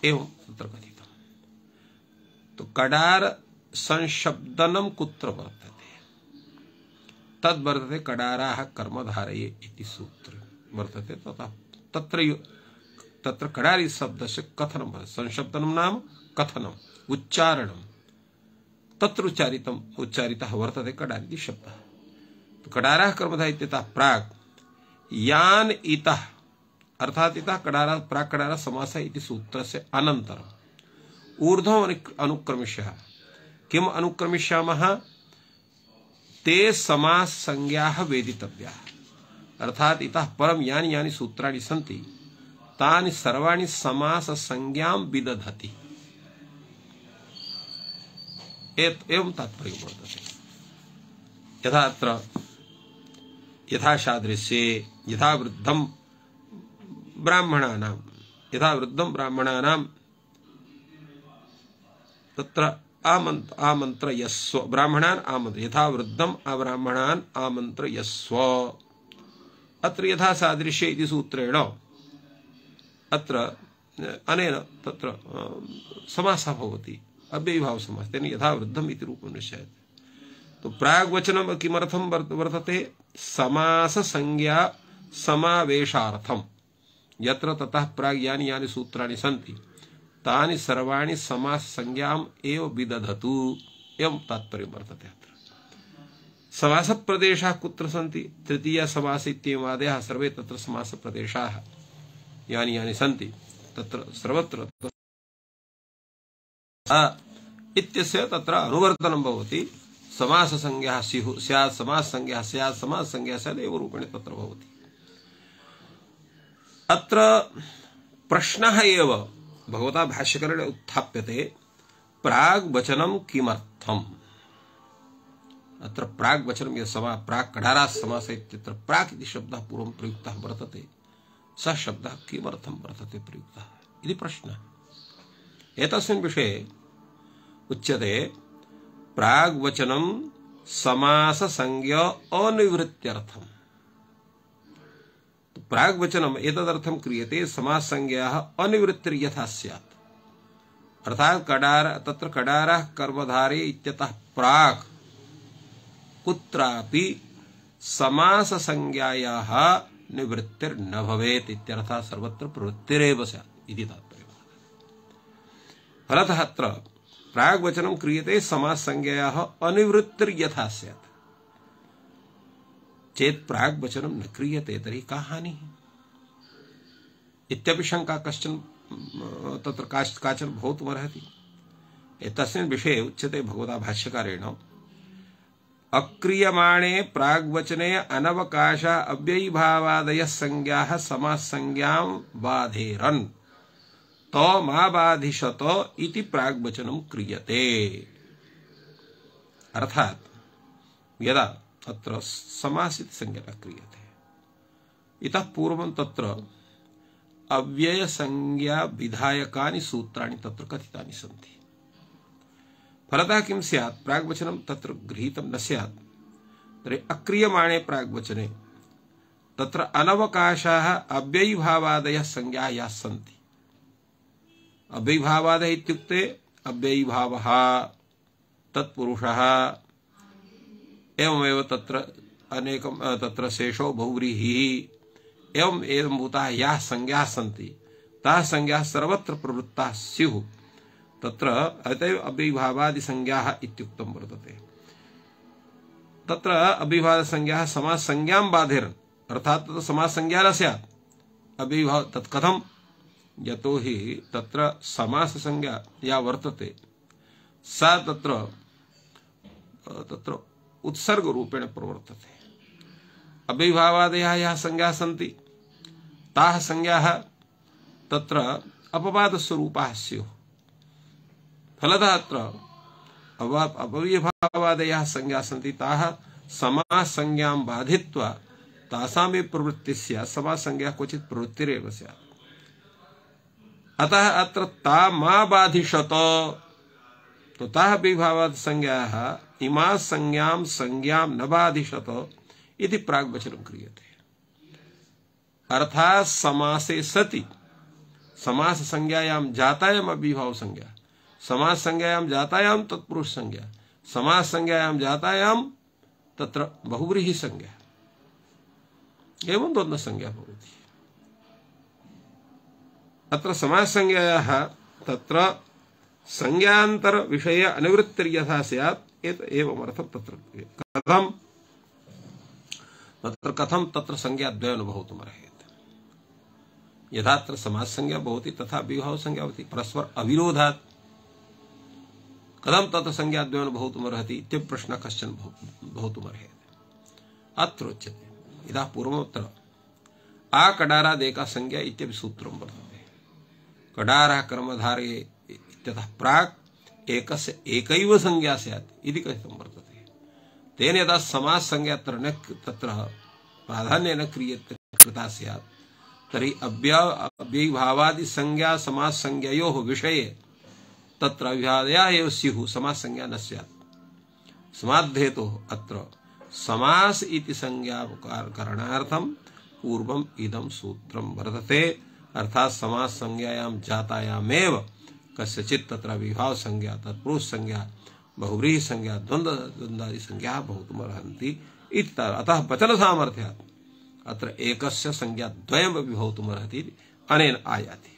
एवं तत्र कथितम् तो कडार कुत्र वर्तते कडाराः इति सूत्र वर्तते तथा तत्र तत्र कडारी शब्दस्य कथनं भवति संशब्दनं नाम तत्र उच्चारितम् उच्चारितः वर्तते कडारिति शब्दः कडारा कटारा कर्मधा इत्यता प्राग यान इतः अर्थात इतः कडारा प्राग कडारा समास इति सूत्र से अनंतर ऊर्धम अनुक्रमिष्य किम अनुक्रमिष्या ते समास संज्ञा वेदितव्या अर्थात इतः परम यानी यानी सूत्राणि सन्ति तानि सर्वाणि समास संज्ञां विदधति एवं तात्पर्य वर्तते यथा यथाशादृश्ये यथावृद्धं ब्राह्मणानां यथावृद्धं ब्राह्मणानां तत्र आमन्त आमन्त्र यस्व ब्राह्मणान् आमन्त्र यथावृद्धम् अब्राह्मणान् आमन्त्र यस्व अत्र यथा सादृश्य इति सूत्रेण अत्र अनेन तत्र समासः भवति अव्ययीभावसमासः तेन यथा वृद्धम् इति रूपं निश्चयति तो प्राग वचनम किमर्थम वर्तते समास संज्ञा समावेशार्थम यत्र ततः प्राग यानी यानी सूत्राणि सन्ति तानि सर्वाणि समास संज्ञाम एव विदधतु एवं तात्पर्य वर्तते अत्र समास प्रदेशाः कुत्र सन्ति तृतीय समास इत्येवादयः सर्वे तत्र समास प्रदेशाः यानि यानि सन्ति तत्र सर्वत्र इत्यस्य तत्र अनुवर्तनं भवति समास संज्ञा स्यात् समास संज्ञा स्यात् समास संज्ञा सदैव रूपेण तत्र भवति अत्र प्रश्नः एव भगवता भाष्यकरेण उत्थाप्यते प्राग प्राग्वचनं किमर्थम् अत्र प्राग प्राग्वचनं यः समा प्राक् कडाराः समासः इत्यत्र प्राक् इति शब्दः पूर्वं प्रयुक्तः वर्तते सः शब्दः किमर्थं वर्तते प्रयुक्तः इति प्रश्नः एतस्मिन् विषये उच्यते प्राग वचनम समास संज्ञ अनिवृत्त्यर्थम तो प्राग वचनम एतदर्थम क्रियते समास संज्ञा अनिवृत्तिर यथा स्यात् अर्थात कडार तत्र कडारः कर्मधारे इत्यतः प्राग कुत्रापि समास संज्ञायाः न भवेत इत्यर्थः सर्वत्र प्रवृत्तिरेव स्यात् इति तात्पर्यम् अतः अत्र प्राग प्राग्वचनं क्रियते समासंज्ञयाः अनिवृत्तिर्यथा चेत प्राग प्राग्वचनं न क्रियते तरी का हानिः इत्यपि शंका कश्चन तत्र काचन बहुत भवितुमर्हति तस्वीर विषय उच्यते भगवता भाष्यकारेण अक्रियमाणे प्राग्वचने अनवकाश संज्ञा संज्ञाः संज्ञा बाधेरन तो माबाधिशत इति प्राग प्राग्वचनम क्रियते अर्थात यदा अत्र समासित संज्ञा क्रियते इत पूर्व तत्र अव्यय संज्ञा विधायका सूत्राणि तत्र कथितानि सन्ति फलतः किं स्यात् प्राग्वचनं तत्र गृहीतं न स्यात् तर्हि अक्रियमाणे प्राग्वचने तत्र अनवकाशाः अव्ययीभावादयः संज्ञाः याः सन्ति अभिभावाद इत्युक्ते अव्ययीभावः तत्पुरुषः एवमेव तत्र अनेकं तत्र शेषो बहुव्रीहिः एवम् एवं भूताः याः संज्ञाः सन्ति ताः संज्ञाः सर्वत्र प्रवृत्ताः स्युः तत्र अतएव अव्ययीभावादिसंज्ञाः इत्युक्तं वर्तते तत्र अव्ययीभावसंज्ञाः समाससंज्ञां बाधेरन् अर्थात् तत्र समाससंज्ञा न स्यात् अव्ययीभाव तत्कथं यतो हि तत्र समास संज्ञा या वर्तते सा तत्र तत्र उत्सर्ग रूपेण प्रवर्तते अभिभावादयः या संज्ञा सन्ति ताः संज्ञाः तत्र अपवादस्वरूपाः स्युः फलतः अत्र अपव्यभावादयः संज्ञा सन्ति ताः समासंज्ञां बाधित्वा तासामेव प्रवृत्तिः स्यात् संज्ञा क्वचित् प्रवृत्तिरेव स्यात् अतः अत्र ता बाधिशत तो ताः विभावात् संज्ञाः इमा संज्ञा संज्ञा न बाधिशत इति क्रिय क्रियते अर्थात समासे सति समास संज्ञायाम जातायाम अभिभाव संज्ञा समास संज्ञायाम जातायाम तत्पुरुष संज्ञा समास संज्ञायाम जातायाम तत्र बहुव्रीहि संज्ञा एवं द्वंद्व संज्ञा होती अत्र समाससंज्ञायाः तत्र संज्ञान्तरविषय अनुवृत्तिर्यथा स्यात् एत तत्र कथं तत्र कथं तत्र संज्ञाद्वयमनुभवितुमर्हेत् यथा तत्र भवति तथा विभावसंज्ञा भवति परस्पर अविरोधात् कथं तत्र संज्ञाद्वयं भवितुमर्हति इत्यप्रश्नः कश्चन भवितुमर्हेत् अत्र उच्यते पूर्वमत्र आकडारादेका संज्ञा इत्यपि सूत्रं वर्तते कडारः कर्मधारे इत्यतः प्राक् एकस्य एकैव संज्ञा स्यात् इति कथितं वर्तते तेन यदा समाससंज्ञा तत्र न तत्र प्राधान्येन क्रियते कृता स्यात् तर्हि अव्य अव्ययीभावादिसंज्ञा समाससंज्ञयोः विषये तत्र अव्यादया एव स्युः समाससंज्ञा न स्यात् समाद्धेतोः अत्र समास इति संज्ञापकारणार्थं पूर्वम् इदं सूत्रं वर्तते अर्थात समास संज्ञायाम जातायामेव कस्यचित तत्र विभाव संज्ञा तत्पुरुष संज्ञा बहुव्रीहि संज्ञा द्वंद्व द्वंद्वादि संज्ञा बहुत अर्हन्ति अतः वचन सामर्थ्यात् अत्र एकस्य संज्ञा द्वयं विभवतुम् अर्हति अनेन आयाति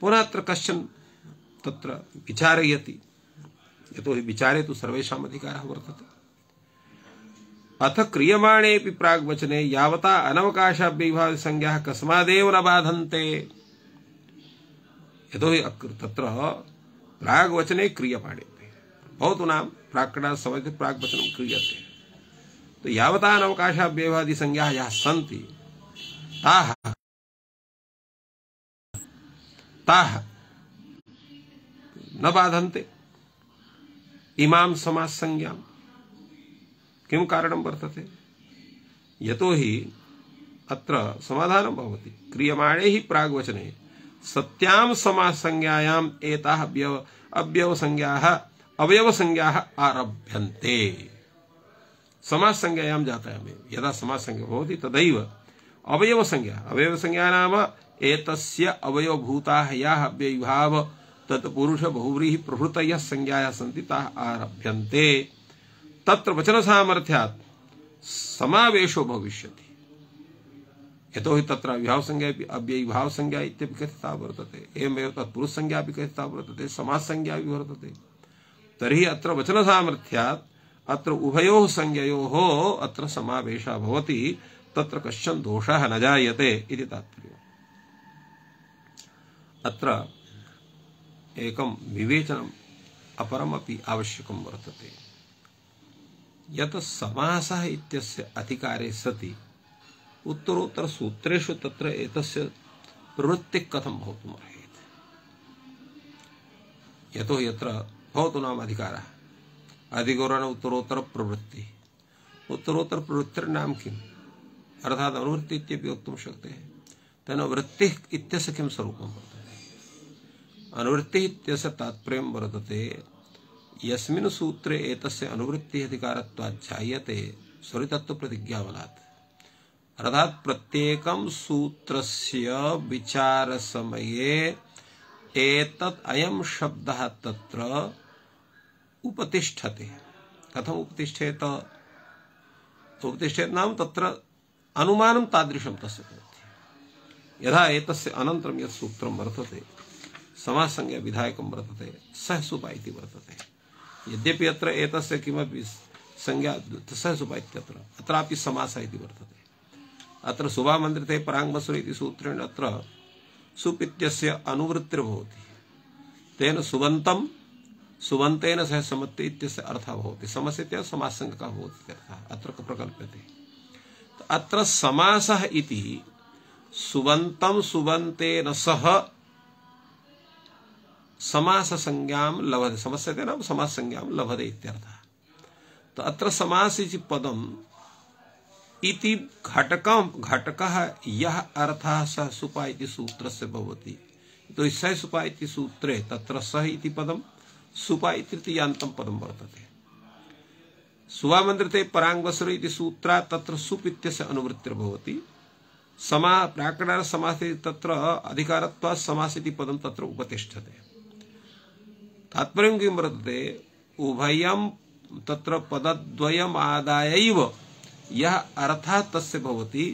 पुनः अत्र कश्चन तत्र विचारयति यतो हि विचारे तु सर्वेषाम् अधिकारः वर्तते अथ क्रियमाणे प्राग्वचने यावता अनवकाशाभ्यैभावसंज्ञाः कस्मादेव न बाधन्ते यतोहि तत्र प्राग्वचने क्रियमाणे बहुत नाम प्राक्कडा समझते प्राग्वचनं क्रियते तो यावता अनवकाशाभ्यैभादि संज्ञाः याः सन्ति ताः ताः न बाधन्ते इमाम समाज संज्ञा किं कारण वर्त है हि अत्र समाधानं भवति क्रियमाणे हि प्राग्वचने सत्यां समासंज्ञायाम् एताः अव्यव अव्यवसंज्ञाः अवयवसंज्ञाः आरभ्यन्ते समाससंज्ञायां जातायामेव यदा समाससंज्ञा होती तदैव अवयवसंज्ञा अवयवसंज्ञा नाम एतस्य अवयवभूताः याः अव्ययभाव तत्पुरुषबहुव्रीहिः प्रभृतयः संज्ञायाः सन्ति ताः आरभ्यन्ते तत्र वचन सामर्थ्यात् समावेशो भविष्य यतो हि तत्र अव्यव संज्ञा अव्ययभाव संज्ञा इत्यपि कथिता वर्तते एवमेव तत्पुरुष संज्ञा भी कथिता वर्तते समास संज्ञा भी वर्तते तर्हि अत्र वचन सामर्थ्यात् अत्र उभयो संज्ञयो हो अत्र समावेशा भवति तत्र कश्चन दोषः न जायते इति तात्पर्य अत्र एकं विवेचनम् अपरमपि आवश्यकं वर्तते यत समासः इत्यस्य अधिकारे सति उत्तरोत्तर सूत्रेषु तत्र एतस्य प्रवृत्ति कथम भवितुम् अर्हेत् यतो यत्र भवतु नाम अधिकारः अधिकरण उत्तरोत्तर प्रवृत्ति उत्तरोत्तर प्रवृत्तिर नाम किम् अर्थात् अनुवृत्ति इत्यपि वक्तुं शक्ते तेन वृत्तिः इत्यस्य किं स्वरूपं वर्तते अनुवृत्तिः इत्यस्य तात्पर्यं वर्तते यस्मिन सूत्रे एतस्य अनुवृत्ति अधिकारत्वाध्यायते स्वरितत्व प्रतिज्ञाबलात् अर्थात प्रत्येकम सूत्रस्य विचार समये एतत् अयम शब्दः तत्र उपतिष्ठते कथम उपतिष्ठेत उपतिष्ठेत नाम तत्र अनुमानं तादृशं तस्य भवति यथा एतस्य अनन्तरं यत् सूत्रं वर्तते समासंज्ञा विधायकं वर्तते सह सुपा इति वर्तते यद्यपि अत्र एतस्य किमपि संज्ञा स सुभात्यत्र अत्रापि समासः इति वर्तते अत्र सुभामन्त्रिते पराङ्मसुर इति सूत्रेण अत्र सुप् इत्यस्य अनुवृत्तिर्भवति तेन सुबन्तं सुबन्तेन सह समत्ते इत्यस्य अर्थः भवति समस्य समाससङ्गकः भवति अत्र प्रकल्प्यते अत्र समासः इति सुबन्तं सुबन्तेन सह समास संज्ञाम लभते समस्यते ना समास संज्ञा लभते इत्यर्थ तो अत्र समास पदम इति घटक घटक यह अर्थ स सुपा सूत्र से भवति तो इस सुपा सूत्रे तत्र सह इति पदम सुपा तृतीयांत पदम वर्तते सुवा मंत्र ते परांगसर सूत्रा तत्र सुप इत्यस्य अनुवृत्तिर्भवति समा प्राकणार समास तत्र अधिकारत्वा समास इति पदम तत्र उपतिष्ठते तात्पर्य किं वर्तते उभयं तत्र पदद्वयम् आदायैव यः अर्थः तस्य भवति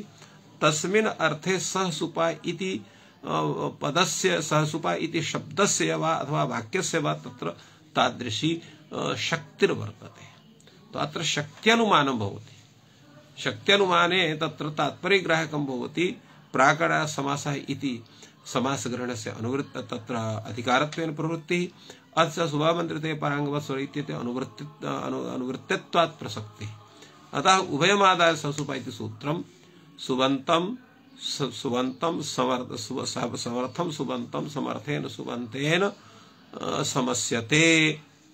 तस्मिन् अर्थे सहसुपा इति पदस्य सहसुपा इति शब्दस्य वा अथवा वाक्यस्य वा तत्र तादृशी शक्तिर्वर्तते तो अत्र शक्त्यनुमानं भवति शक्त्यनुमाने तत्र तात्पर्यग्राहकं भवति प्राकड़ा समासः इति समासग्रहणस्य अनुवृत्त तत्र अधिकारत्वेन प्रवृत्तिः अथ सुभामंत्रिते परांगवस्वर अनुवृत्त अनुवृत्तित्वात् प्रसक्ति अतः उभयमादाय ससुपा इति सूत्रम सुबंतम सुबंतम समर्थम सुबंतम समर्थेन सुबंतेन समस्यते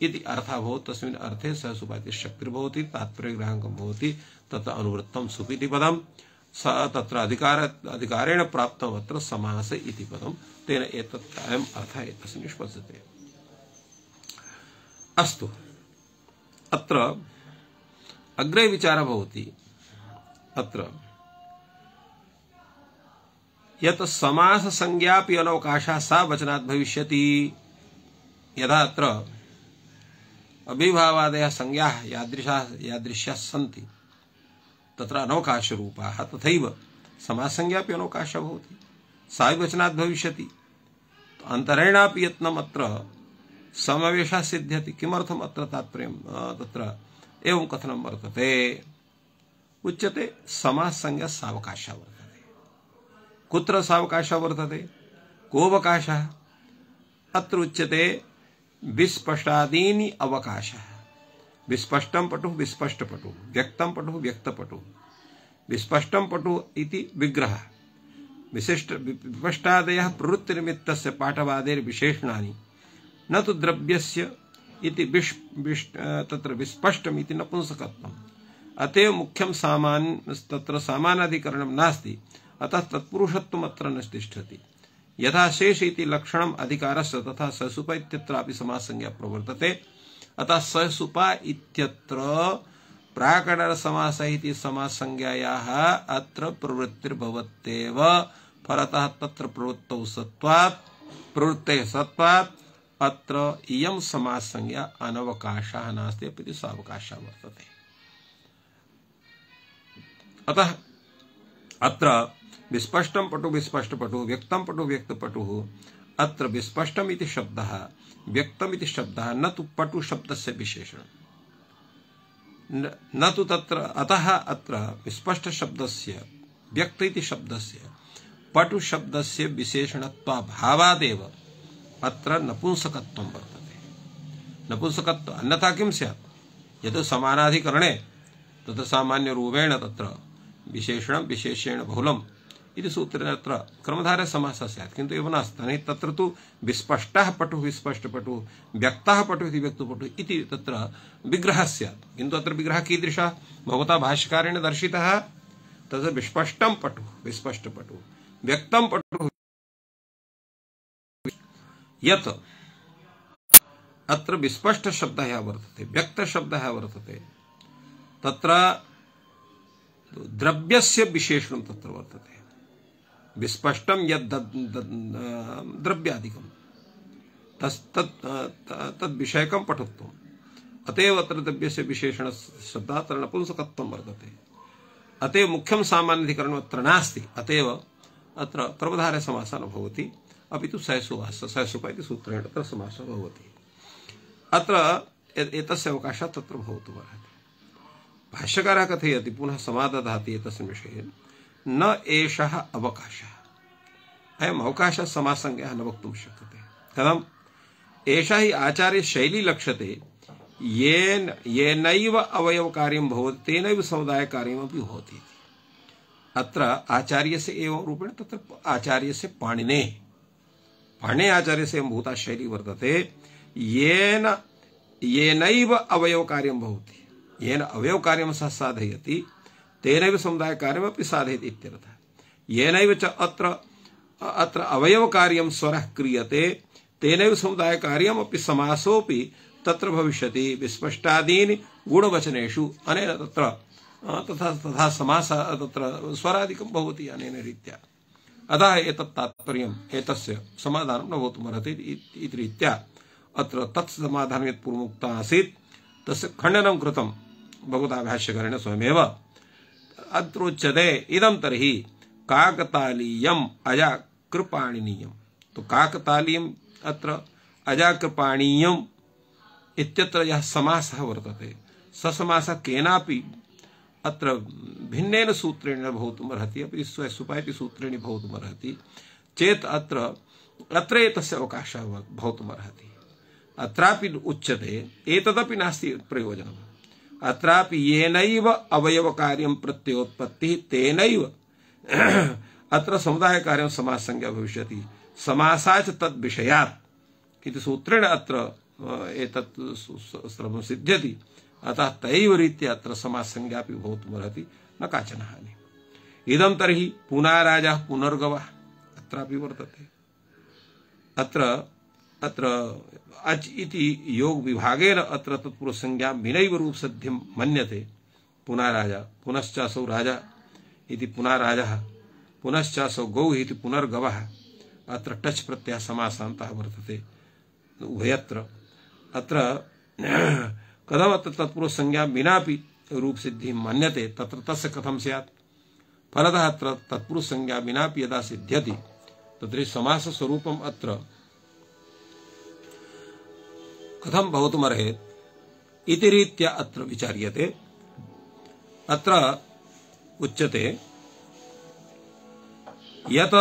इति अर्थ अर्थाभूत तस्मिन् अर्थे स सुपाति तात्पर्य तात्पर्यग्राहकं भवति तत् अनुवृत्तं सुपीति पदम स तत्र अधिकार अधिकारेण प्राप्तमत्र समास इति पदम तेन एतत् कार्यम् अर्थः एतस्य निष्पद्यते अस्तु अत्र अग्रे विचार भवति अत्र यत यत् समाससंज्ञापि अनवकाशः सा वचनात् भविष्यति यदा अत्र अभिभावादय संज्ञा यादृशा यादृश्याः सन्ति तत्र अनवकाश अनवकाशरूपाः तथैव समाससंज्ञापि अनवकाशः भवति सा वचनात् भविष्यति तो अन्तरेणापि यत्नम् अत्र समवेश सिद्ध्यति किमर्थम अत्र तात्पर्यम तत्र एवं कथनम वर्तते उच्यते समास संज्ञा सावकाश कुत्र सावकाश वर्तते कोवकाश अत्र उच्यते विस्पष्टादीनि अवकाश विस्पष्टम विस्पष्ट पटु व्यक्तम व्यक्त पटु विस्पष्टम पटु इति विग्रह विशिष्ट विपष्टादय प्रवृत्ति निमित्त पाठवादेर न तो द्रव्य तत्र विस्पष्टम इति अतएव मुख्यम सामान तत्र सामानाधिकरणं नास्ति अतः तत्पुरुषत्वम् अत्र न तिष्ठति यथा शेष इति लक्षणम् तथा ससुप इत्यत्रापि समासंज्ञा प्रवर्तते अतः ससुपा इत्यत्र प्राकडरसमासः इति समाससंज्ञायाः अत्र प्रवृत्तिर्भवत्येव फलतः तत्र प्रवृत्तौ सत्त्वात् प्रवृत्तेः सत्त्वात् अत्र इयम समास संज्ञा अनवकाश नास्ते प्रति सावकाश वर्तते अतः अत्र विस्पष्टम पटु विस्पष्ट पटु व्यक्तम पटु व्यक्त पटु अत्र विस्पष्टम इति शब्दः व्यक्तम इति शब्दः न तु पटु शब्दस्य विशेषण न तु तत्र अतः अत्र विस्पष्ट शब्दस्य व्यक्त इति शब्दस्य पटु शब्दस्य विशेषणत्वाभावादेव अत्र नपुंसकत्वं वर्तते नपुंसकत्व अन्यथा किं स्यात् यत् समानाधिकरणे तत् सामान्यरूपेण तत्र विशेषणं विशेषेण बहुलम् इति सूत्रेण अत्र क्रमधारयसमासः स्यात् किन्तु एव नास्ति तर्हि तत्र तु विस्पष्टः पटुः विस्पष्टपटुः व्यक्तः पटुः इति व्यक्तपटुः इति तत्र विग्रहः स्यात् किन्तु अत्र विग्रहः कीदृशः भगवता भाष्यकारेण दर्शितः तद् विस्पष्टं पटुः विस्पष्टपटुः व्यक्तं पटुः यत अत्र विस्पष्ट शब्दः वर्तते व्यक्त शब्दः वर्तते तत्र द्रव्यस्य विशेषणं तत्र वर्तते विस्पष्टं यद् द्रव्यादिकं तत् तद्विषयकं पठत्वम् अतएव अत्र द्रव्यस्य विशेषण शब्दात् नपुंसकत्वं वर्तते अतएव मुख्यं सामान्यधिकरणम् अत्र नास्ति अतएव अत्र कर्मधारयसमासः न भवति अभी तो सैसुवास सैसुप सूत्रेण तत्र समासो भवति अत्र एतस्य अवकाशः तत्र भवितुमर्हति भाष्यकारः कथयति पुनः समादधाति एतस्मिन् न एषः अवकाशः अयम् अवकाशः समासङ्गयः न वक्तुं शक्यते कथम् एषा हि आचार्यशैली लक्ष्यते येन येनैव अवयवकार्यं तेन समुदाय समुदायकार्यमपि होती अत्र आचार्य से एवं रूपेण तत्र आचार्य से पाणिने पाणे से भूता शैली वर्तते येन येनैव अवयव कार्यं भवति येन अवयव कार्यं सः साधयति तेनैव समुदाय कार्यमपि साधयति इत्यर्थः च अत्र अत्र अवयव कार्यम स्वर क्रियते तेनैव समुदाय कार्यमपि समासोऽपि तत्र भविष्यति विस्पष्टादीनि गुणवचनेषु अनेन तत्र तथा तथा समासः तत्र स्वरादिकं भवति अनेन रीत्या अतः एक तात्पर्य सामधान न भवितुमर्हति इति रीत्या अत्र तत्समाधानं यत् पूर्वमुक्तम् आसीत् तस्य खण्डनं कृतं भगवता भाष्यकरेण स्वयमेव अत्रोच्यते इदं तर्हि काकतालीयम् अजाकृपाणिनीयं तो काकतालीय अत्र अजाकृपाणीयम् इत्यत्र यः समासः वर्तते स समासः केनापि अत्र भिन्नेन सूत्रेण भवितुमर्हति अपि स्वैसुपायति सूत्रेण भवितुमर्हति चेत् अत्र अत्र एतस्य अवकाशः भवितुमर्हति अत्रापि उच्यते एतदपि नास्ति प्रयोजनम् अत्रापि येनैव अवयवकार्यं प्रत्ययोत्पत्तिः तेनैव अत्र समुदायकार्यं समाससंज्ञा भविष्यति समासा च तद्विषयात् इति सूत्रेण अत्र एतत् सर्वं सिद्ध्यति अतः तैव रीत्या अत्र समासंज्ञापि भवितुमर्हति न काचन हानि इदं तर्हि पुनाराजः पुनर्गवः अत्रापि वर्तते अत्र अत्र अच इति योग विभागेन अत्र तत्पुरुषसंज्ञा विनैव रूपसद्धिं मन्यते पुनः राजा पुनश्च असौ राजा इति पुनः राजः पुनश्च असौ इति पुनर्गवः अत्र टच् प्रत्ययः समासान्तः वर्तते उभयत्र अत्र कदम तत्पुरुष संज्ञा बिना भी रूप सिद्धि मान्यते तत्र तस्य कथम स्यात् फलतः तत्पुरुष संज्ञा बिना भी यदा सिद्ध्यति तत्र समास स्वरूपम अत्र कथम भवतुमर्हेत् इति रीत्या अत्र विचार्यते अत्र उच्यते यत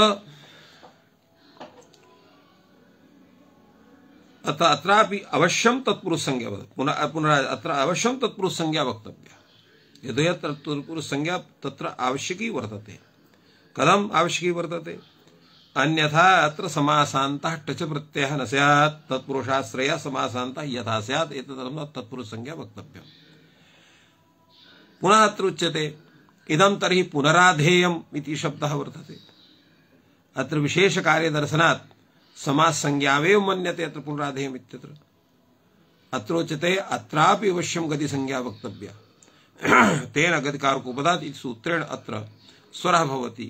अतः अत्रापि अवश्यं तत्पुरुषसंज्ञा पुनः पुनः अत्र अवश्यं तत्पुरुषसंज्ञा वक्तव्या यदि तत्पुरुषसंज्ञा तत्र आवश्यकी वर्तते कदम आवश्यकी वर्तते अन्यथा अत्र समासान्तः टच प्रत्ययः न स्यात् तत्पुरुषाश्रयः समासान्तः यथा स्यात् एतदर्थं तत्पुरुषसंज्ञा वक्तव्यं पुनः अत्र उच्यते इदं तर्हि पुनराधेयम् इति शब्दः वर्तते अत्र विशेषकार्यदर्शनात् समाज संज्ञावेव मन्यते अत्र पुनराधेय इत्यत्र अत्रोच्यते अत्रापि अवश्यं गति संज्ञा वक्तव्य तेन गतिकार गतिकारकोपदात् इति सूत्रेण अत्र स्वर स्वरः भवति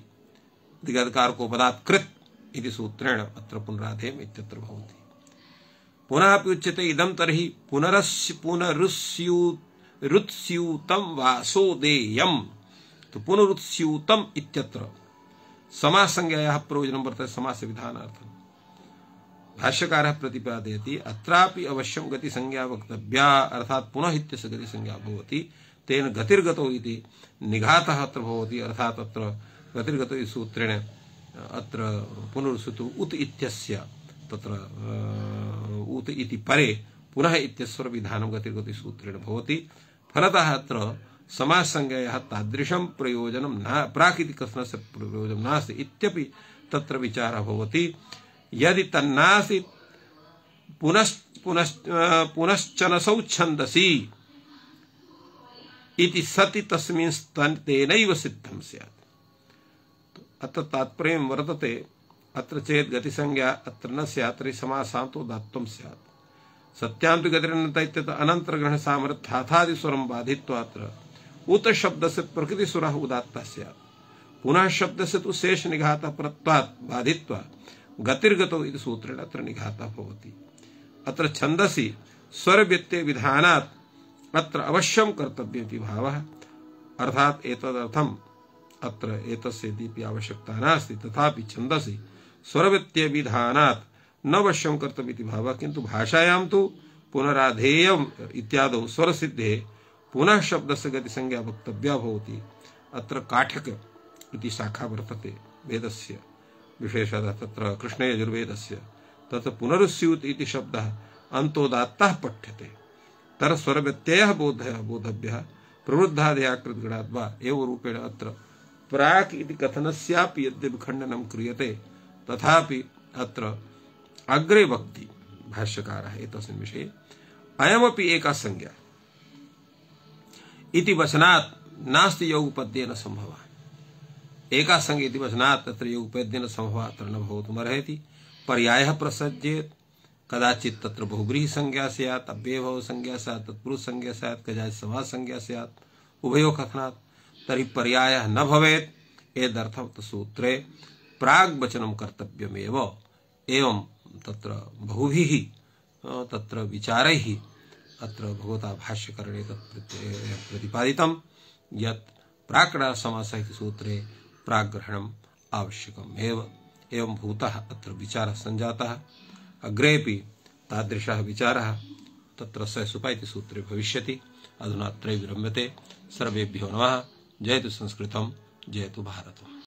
गतिकारकोपदात् कृत् इति सूत्रेण अत्र पुनराधेय इत्यत्र भवति पुनः अपि उच्यते इदं तर्हि पुनरुस्यूत पुनरुत्स्यूतं वासो देयम तो पुनरुत्स्यूतम इत्यत्र समास संज्ञायाः प्रयोजनं वर्तते समास अर्थ भाष्यकार प्रतिपादय अवश्य गति संज्ञा वक्तव्या अर्थात पुनः गति संज्ञा होती तेन गतिर्गत निघात निघातः अत्र भवति अर्थात अत्र गतिर्गतो सूत्रेण अत्र पुनरुसुतु उत इत्यस्य तत्र उत इति परे पुनः इत्यस्वर विधान गतिर्गत सूत्रेण भवति फलतः अत्र समाससंज्ञायाः तादृशं प्रयोजनं न प्राकृतिकत्वस्य प्रयोजनं नास्ति इत्यपि तत्र विचारः भवति यदि तन्नासी पुनश्चन सौ छंदसी इति सति तस्मिन् स्तन तेनैव सिद्धं स्यात् तो अत्र तात्पर्यं वर्तते अत्र चेत् गतिसंज्ञा अत्र न स्यात् तर्हि समासान्तो धात्वं स्यात् सत्यां तु गतिरन्नत इत्यतः अनन्तरग्रहणसामर्थ्याथादिस्वरं बाधित्वा अत्र उत शब्दस्य प्रकृतिसुरः उदात्तः स्यात् पुनः शब्दस्य तु शेषनिघातः प्रत्वात् बाधित्वात् गतिर्गत सूत्रेण अत्र निघाता भवति अत्र छंदसी स्वर व्यत्यय विधानात् अत्र अवश्यम कर्तव्य भाव अर्थात एतदर्थम अत्र एतस्येति आवश्यकता नास्ति तथापि छंदसी स्वर व्यत्यय विधानात् न अवश्यम कर्तव्य भाव भावः किन्तु भाषायां तु पुनराधेयम इत्यादौ स्वर सिद्धे पुनः शब्द से गति संज्ञा वक्तव्या भवति अत्र काठक इति शाखा वर्तते वेदस्य से विशेष तत्र कृष्णे यजुर्वेदस्य तत् पुनरुस्यूत इति शब्दः अन्तोदात्तः पठ्यते तरस्वरव्यत्ययः बोधः बोधव्यः प्रवृद्धादयाकृतगणाद् वा एव रूपेण अत्र प्राक् इति कथनस्यापि यद्यपि खण्डनं क्रियते तथापि अत्र अग्रे वक्ति भाष्यकार एतस्मिन् विषये अयमपि एका संज्ञा इति वचनात् नास्ति यौगपद्येन संभवः एकासंगेति वचना तत्र योगपेद्यन संभवात्र न भवितुमर्हति पर्यायः प्रसज्येत कदाचित् तत्र बहुब्रीहि संज्ञा स्यात् अव्ययभव संज्ञा सैत तत्पुरुष संज्ञा सैत कदाचित् समाज संज्ञा सैत उभय कथना तरी पर्यायः न भवेत् एदर्थ सूत्रे प्राग प्राग्वचनं कर्तव्यमेव एवं तत्र बहुभिः तत्र विचारैः अत्र भगवता भाष्यकरणे तत् प्रतिपादितं यत् प्राकृत समासः इति सूत्रे प्राग्रहण आवश्यक एवं भूतः अत्र विचारः सञ्जातः अग्रेपि तादृश विचार त्र सयसुपा सूत्रे भविष्य अधुना विरम्यते सर्वेभ्यो नम जयतु संस्कृत जयतु भारत